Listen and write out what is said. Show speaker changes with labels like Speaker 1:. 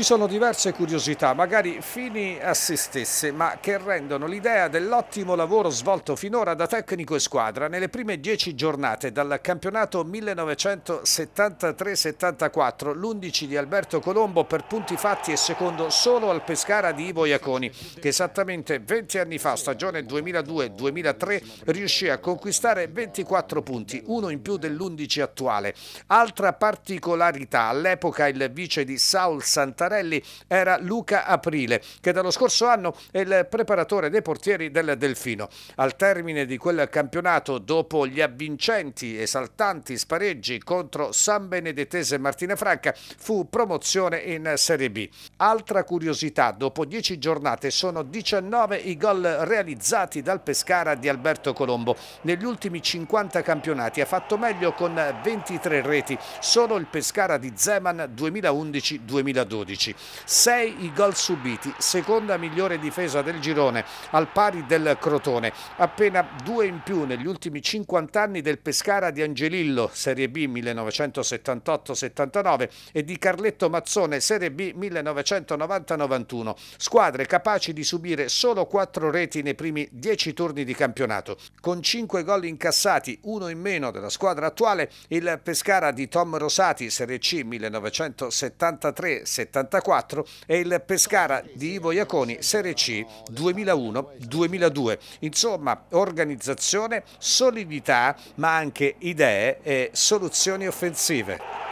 Speaker 1: Ci sono diverse curiosità, magari fini a se stesse, ma che rendono l'idea dell'ottimo lavoro svolto finora da tecnico e squadra nelle prime dieci giornate dal campionato 1973-74, l'11 di Alberto Colombo per punti fatti e secondo solo al Pescara di Ivo Iaconi, che esattamente 20 anni fa, stagione 2002-2003, riuscì a conquistare 24 punti, uno in più dell'11 attuale. Altra particolarità, all'epoca il vice di Saul Santana Quattarelli era Luca Aprile, che dallo scorso anno è il preparatore dei portieri del Delfino. Al termine di quel campionato, dopo gli avvincenti e saltanti spareggi contro San Benedettese e Martina Franca, fu promozione in Serie B. Altra curiosità, dopo 10 giornate sono 19 i gol realizzati dal Pescara di Alberto Colombo. Negli ultimi 50 campionati ha fatto meglio con 23 reti, solo il Pescara di Zeman 2011-2012. 11, 6 i gol subiti, seconda migliore difesa del girone al pari del Crotone, appena due in più negli ultimi 50 anni del Pescara di Angelillo, Serie B 1978-79 e di Carletto Mazzone, Serie B 1990-91, squadre capaci di subire solo 4 reti nei primi 10 turni di campionato. Con 5 gol incassati, uno in meno della squadra attuale, il Pescara di Tom Rosati, Serie C 1973-74 1984 e il Pescara di Ivo Iaconi Serie C 2001-2002. Insomma, organizzazione, solidità, ma anche idee e soluzioni offensive.